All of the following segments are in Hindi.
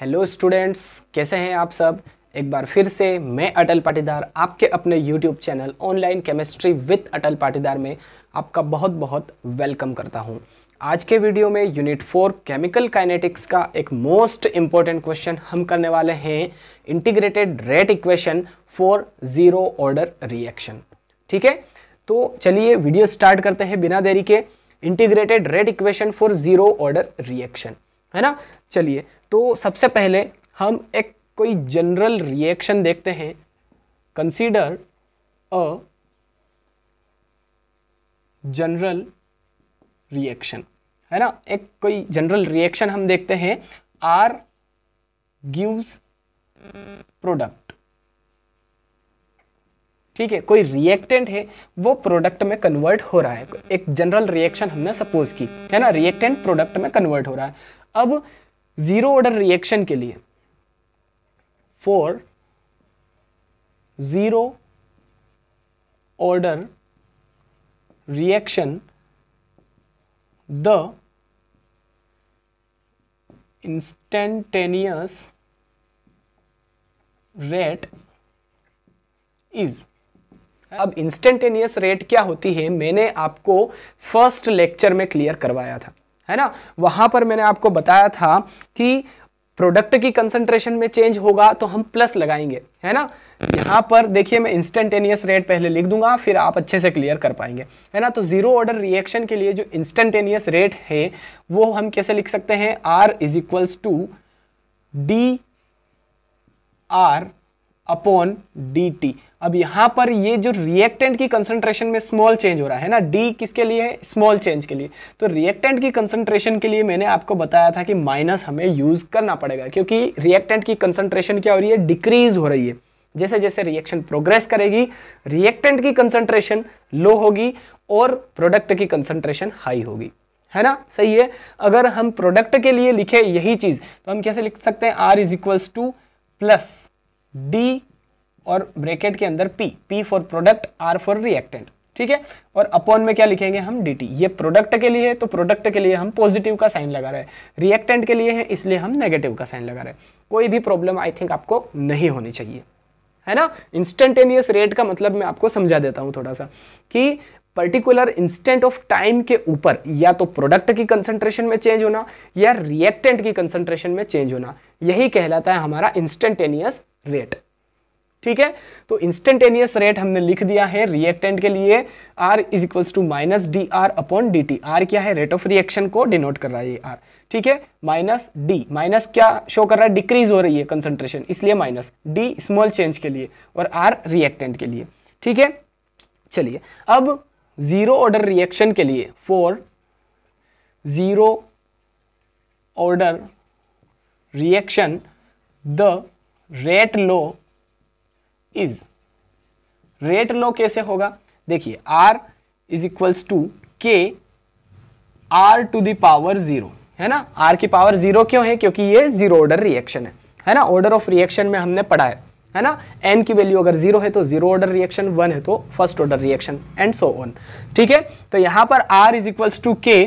हेलो स्टूडेंट्स कैसे हैं आप सब एक बार फिर से मैं अटल पाटीदार आपके अपने YouTube channel online chemistry with Atal Patidar में आपका बहुत बहुत वेलकम करता हूं आज के वीडियो में यूनिट फोर केमिकल काइनेटिक्स का एक मोस्ट इम्पॉर्टेंट क्वेश्चन हम करने वाले हैं integrated rate equation for zero order reaction ठीक है तो चलिए वीडियो स्टार्ट करते हैं बिना देरी के integrated rate equation for zero order reaction है ना चलिए तो सबसे पहले हम एक कोई जनरल रिएक्शन देखते हैं कंसीडर अ जनरल रिएक्शन है ना एक कोई जनरल रिएक्शन हम देखते हैं आर गिव्स प्रोडक्ट ठीक है कोई रिएक्टेंट है वो प्रोडक्ट में कन्वर्ट हो रहा है एक जनरल रिएक्शन हमने सपोज की है ना रिएक्टेंट प्रोडक्ट में कन्वर्ट हो रहा है अब जीरो ऑर्डर रिएक्शन के लिए for zero order reaction the instantaneous rate is अब इंस्टेंटेनियस रेट क्या होती है मैंने आपको फर्स्ट लेक्चर में क्लियर करवाया था है ना वहां पर मैंने आपको बताया था कि प्रोडक्ट की कंसंट्रेशन में चेंज होगा तो हम प्लस लगाएंगे है ना यहाँ पर देखिए मैं इंस्टेंटेनियस रेट पहले लिख दूंगा फिर आप अच्छे से क्लियर कर पाएंगे है ना तो जीरो ऑर्डर रिएक्शन के लिए जो इंस्टेंटेनियस रेट है वो हम कैसे लिख सकते हैं R is equals to D R upon D अब यहां पर ये जो रिएक्टेंट की कंसंट्रेशन में स्मॉल चेंज हो रहा है ना डी किसके लिए है स्मॉल चेंज के लिए तो रिएक्टेंट की कंसंट्रेशन के लिए मैंने आपको बताया था कि माइनस हमें यूज करना पड़ेगा क्योंकि रिएक्टेंट की कंसंट्रेशन क्या हो रही है डिक्रीज हो रही है जैसे जैसे रिएक्शन प्रोग्रेस करेगी रिएक्टेंट की कंसंट्रेशन लो होगी और प्रोडक्ट की कंसंट्रेशन हाई होगी है ना सही है अगर हम प्रोडक्ट के लिए लिखे यही चीज तो हम कैसे लिख सकते हैं R is equals to plus D और ब्रैकेट के अंदर P P for product R for reactant ठीक है और अपॉन में क्या लिखेंगे हम डी टी ये प्रोडक्ट के लिए है तो प्रोडक्ट के लिए हम पॉजिटिव का साइन लगा रहे हैं रिएक्टेंट के लिए है इसलिए हम नेगेटिव का साइन लगा रहे हैं कोई भी प्रॉब्लम आई थिंक आपको नहीं होनी चाहिए है ना इंस्टेंटेनियस रेट का मतलब मैं आपको समझा देता हूं थोड़ा सा कि पर्टिकुलर इंस्टेंट ऑफ टाइम के ऊपर या तो प्रोडक्ट की कंसंट्रेशन में चेंज होना या रिएक्टेंट की कंसंट्रेशन में चेंज होना यही कहलाता है हमारा इंस्टेंटेनियस रेट ठीक है तो इंस्टेंटेनियस रेट हमने लिख दिया है रिएक्टेंट के लिए R is equals to minus D R upon D T R क्या है रेट ऑफ रिएक्शन को डिनोट कर रहा है ये आर ठीक है माइनस डी माइनस क्या शो कर रहा है डिक्रीज हो रही है कंसंट्रेशन इसलिए माइनस डी स्मॉल चेंज के लिए और आर रिएक्टेंट के लिए ठीक है चलिए अब जीरो ऑर्डर रिएक्शन के लिए for zero order reaction the rate law is rate law कैसे होगा देखिए R is equals to K R to the power zero है ना आर की पावर जीरो क्यों है क्योंकि ये जीरो ऑर्डर रिएक्शन है है ना ऑर्डर ऑफ रिएक्शन में हमने पढ़ा है है ना एन की वैल्यू अगर जीरो है तो जीरो ऑर्डर रिएक्शन वन है तो first order reaction and so on ठीक है तो यहां पर R is equals to K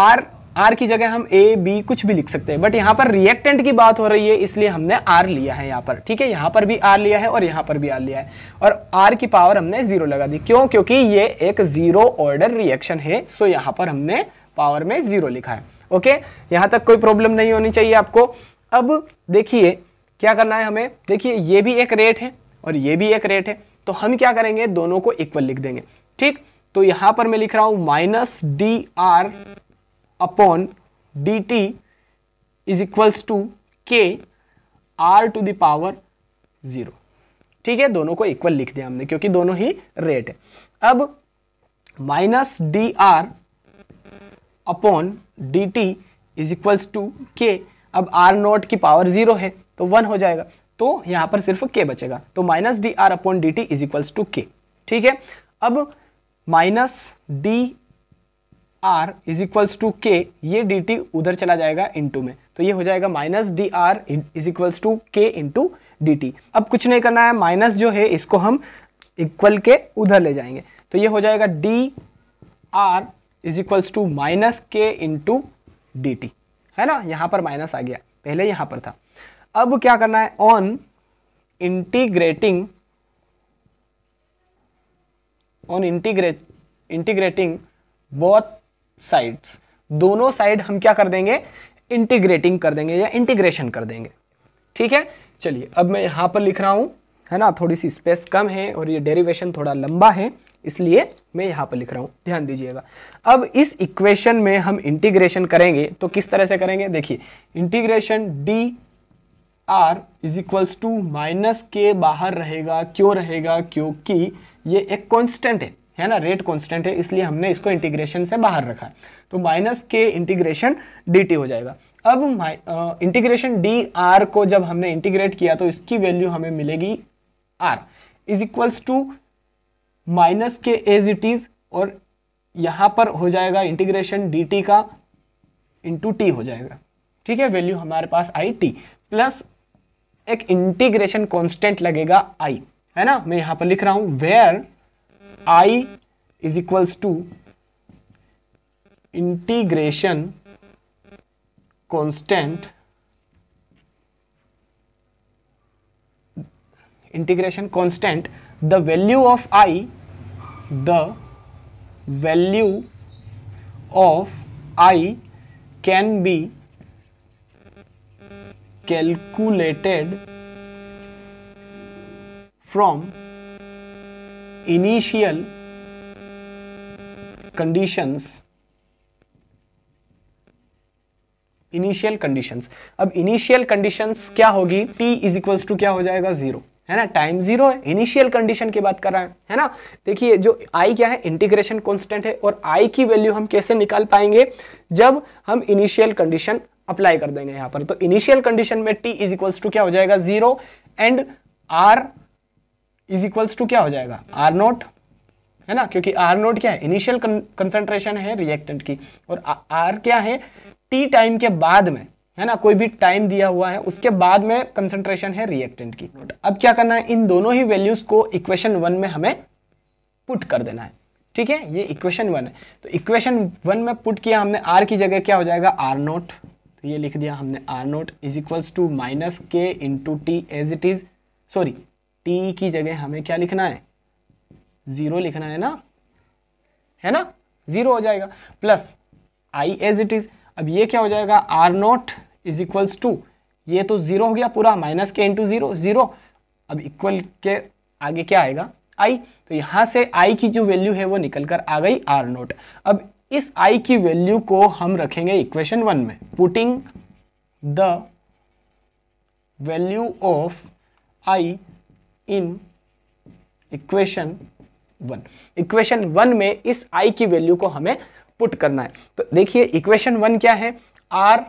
R R की जगह हम ए बी कुछ भी लिख सकते हैं बट यहाँ पर रिएक्टेंट की बात हो रही है इसलिए हमने आर लिया है यहाँ पर ठीक है यहाँ पर भी आर लिया है और यहाँ पर भी आर लिया है और आर की पावर हमने जीरो लगा दी क्यों क्योंकि ये एक जीरो ऑर्डर रिएक्शन है सो यहाँ पर हमने पावर में जीरो लिखा है ओके यहाँ तक कोई प्रॉब्लम नहीं होनी चाहिए आपको अब देखिए क्या करना है हमें देखिए ये भी एक रेट है और ये भी एक रेट है तो हम क्या करेंगे दोनों को इक्वल लिख देंगे ठीक तो यहां पर मैं लिख रहा हूं minus D R upon D T is equals to K R to the power zero ठीक है दोनों को इक्वल लिख दिया हमने क्योंकि दोनों ही रेट है अब minus D R upon D T is equals to K अब आर नॉट की पावर ज़ीरो है तो वन हो जाएगा तो यहां पर सिर्फ के बचेगा तो minus D R upon D T is equals to K ठीक है अब minus D R is equals to K ये डी टी उधर चला जाएगा इंटू में तो ये हो जाएगा minus D R is equals to K into D T अब कुछ नहीं करना है माइनस जो है इसको हम इक्वल के उधर ले जाएंगे तो ये हो जाएगा D R is equals to minus K into D T है ना यहाँ पर माइनस आ गया पहले यहाँ पर था अब क्या करना है on integrating on integrate integrating both sides दोनों साइड हम क्या कर देंगे इंटीग्रेटिंग कर देंगे या इंटीग्रेशन कर देंगे ठीक है चलिए अब मैं यहां पर लिख रहा हूं है ना थोड़ी सी स्पेस कम है और ये डेरिवेशन थोड़ा लंबा है इसलिए मैं यहां पर लिख रहा हूं ध्यान दीजिएगा अब इस इक्वेशन में हम इंटीग्रेशन करेंगे तो किस तरह से करेंगे देखिए integration D R is equals to minus K बाहर रहेगा क्यों रहेगा क्योंकि ये एक कांस्टेंट है है ना रेट कॉन्स्टेंट है इसलिए हमने इसको इंटीग्रेशन से बाहर रखा है तो माइनस के इंटीग्रेशन डी हो जाएगा अब इंटीग्रेशन डी आर को जब हमने इंटीग्रेट किया तो इसकी वैल्यू हमें मिलेगी R is equals to minus K as it is और यहां पर हो जाएगा इंटीग्रेशन डी का इंटू टी हो जाएगा ठीक है वैल्यू हमारे पास आई टी प्लस एक इंटीग्रेशन कांस्टेंट लगेगा आई है ना मैं यहां पर लिख रहा हूं where i is equals to integration constant integration constant the value of i the value of i can be calculated from initial conditions initial conditions अब इनिशियल कंडीशंस क्या होगी टी इज इक्वल टू क्या हो जाएगा जीरो है ना टाइम जीरो है इनिशियल कंडीशन की बात कर रहा है है ना देखिए जो आई क्या है इंटीग्रेशन कांस्टेंट है और आई की वैल्यू हम कैसे निकाल पाएंगे जब हम इनिशियल कंडीशन अप्लाई कर देंगे यहां पर तो इनिशियल कंडीशन में टी इज इक्वल टू क्या हो जाएगा zero and R is equals to क्या हो जाएगा आर नोट है ना क्योंकि आर नोट क्या है इनिशियल कंसेंट्रेशन है रिएक्टेंट की और आर क्या है टी टाइम के बाद में है ना कोई भी टाइम दिया हुआ है उसके बाद में कंसंट्रेशन है रिएक्टेंट की अब क्या करना है इन दोनों ही वैल्यूज को इक्वेशन वन में हमें पुट कर देना है ठीक है ये इक्वेशन वन है तो इक्वेशन वन में पुट किया हमने आर की जगह क्या हो जाएगा आर नोट तो ये लिख दिया हमने R naught is equals to minus K into T as it is sorry T की जगह हमें क्या लिखना है ज़ीरो लिखना है ना है ना ज़ीरो हो जाएगा plus I as it is अब ये क्या हो जाएगा R naught is equals to ये तो ज़ीरो हो गया पूरा minus K into zero zero अब इक्वल के आगे क्या आएगा आई तो यहां से आई की जो वैल्यू है वो निकल कर आ गई आर नॉट अब इस आई की वैल्यू को हम रखेंगे इक्वेशन वन में putting the value of I in equation one equation one में इस आई की वैल्यू को हमें पुट करना है तो देखिए इक्वेशन वन क्या है आर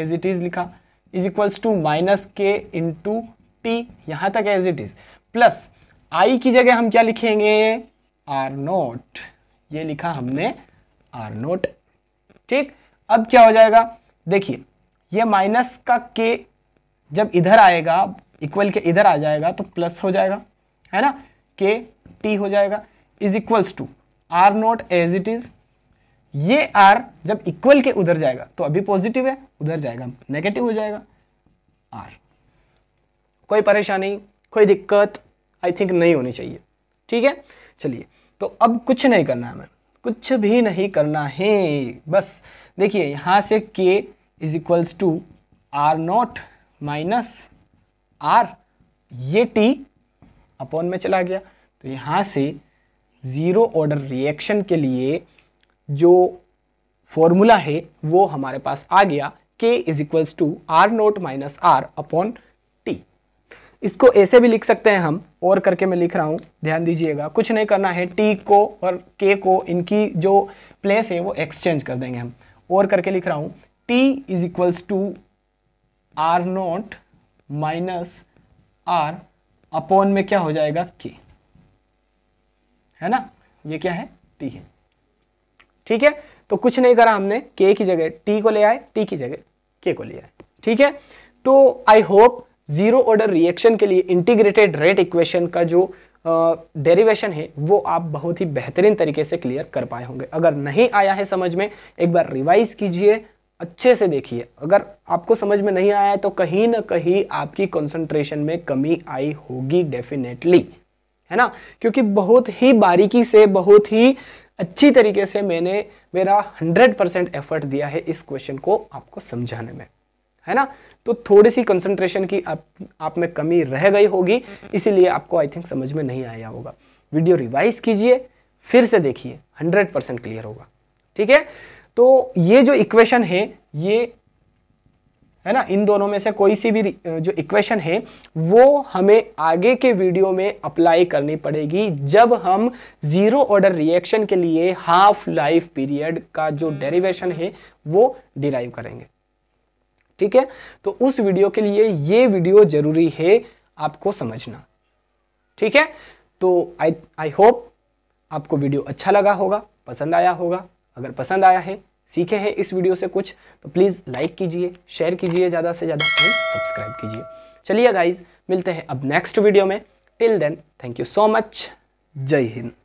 एज इट इज लिखा is equals to minus K two T यहां तक as it is plus I की जगह हम क्या लिखेंगे आर नोट ये लिखा हमने आर नोट ठीक अब क्या हो जाएगा देखिए ये माइनस का के जब इधर आएगा इक्वल के इधर आ जाएगा तो प्लस हो जाएगा है ना के टी हो जाएगा is equals to R naught as it is ये आर जब इक्वल के उधर जाएगा तो अभी पॉजिटिव है उधर जाएगा नेगेटिव हो जाएगा आर कोई परेशानी कोई दिक्कत आई थिंक नहीं होनी चाहिए ठीक है चलिए तो अब कुछ नहीं करना है हमें कुछ भी नहीं करना है बस देखिए यहां से K is equals to R naught minus R ये टी अपॉन में चला गया तो यहाँ से ज़ीरो ऑर्डर रिएक्शन के लिए जो फॉर्मूला है वो हमारे पास आ गया K is equals to R naught minus R upon T इसको ऐसे भी लिख सकते हैं हम और करके मैं लिख रहा हूँ ध्यान दीजिएगा कुछ नहीं करना है टी को और के को इनकी जो प्लेस है वो एक्सचेंज कर देंगे हम और करके लिख रहा हूँ T is equals to R naught minus R upon में क्या हो जाएगा के है ना ये क्या है टी है ठीक है तो कुछ नहीं करा हमने के की जगह टी को ले आए टी की जगह के को ले आए ठीक है तो I hope zero order reaction के लिए इंटीग्रेटेड रेट इक्वेशन का जो डेरिवेशन uh, है वो आप बहुत ही बेहतरीन तरीके से क्लियर कर पाए होंगे अगर नहीं आया है समझ में एक बार रिवाइज कीजिए अच्छे से देखिए अगर आपको समझ में नहीं आया है तो कहीं ना कहीं आपकी कंसंट्रेशन में कमी आई होगी डेफिनेटली है ना क्योंकि बहुत ही बारीकी से बहुत ही अच्छी तरीके से मैंने मेरा 100 परसेंट एफर्ट दिया है इस क्वेश्चन को आपको समझाने में है ना तो थोड़ी सी कंसंट्रेशन की आप आप में कमी रह गई होगी इसीलिए आपको आई थिंक समझ में नहीं आया होगा वीडियो रिवाइज कीजिए फिर से देखिए 100 परसेंट क्लियर होगा ठीक है तो ये जो इक्वेशन है ये है ना इन दोनों में से कोई सी भी जो इक्वेशन है वो हमें आगे के वीडियो में अप्लाई करनी पड़ेगी जब हम ज़ीरो ऑर्डर रिएक्शन के लिए हाफ लाइफ पीरियड का जो डेरिवेशन है वो डिराइव करेंगे ठीक है तो उस वीडियो के लिए ये वीडियो जरूरी है आपको समझना ठीक है तो आई आई होप आपको वीडियो अच्छा लगा होगा पसंद आया होगा अगर पसंद आया है सीखे हैं इस वीडियो से कुछ तो प्लीज़ लाइक कीजिए शेयर कीजिए ज़्यादा से ज़्यादा एंड सब्सक्राइब कीजिए चलिए गाइज मिलते हैं अब नेक्स्ट वीडियो में till then thank you so much जय हिंद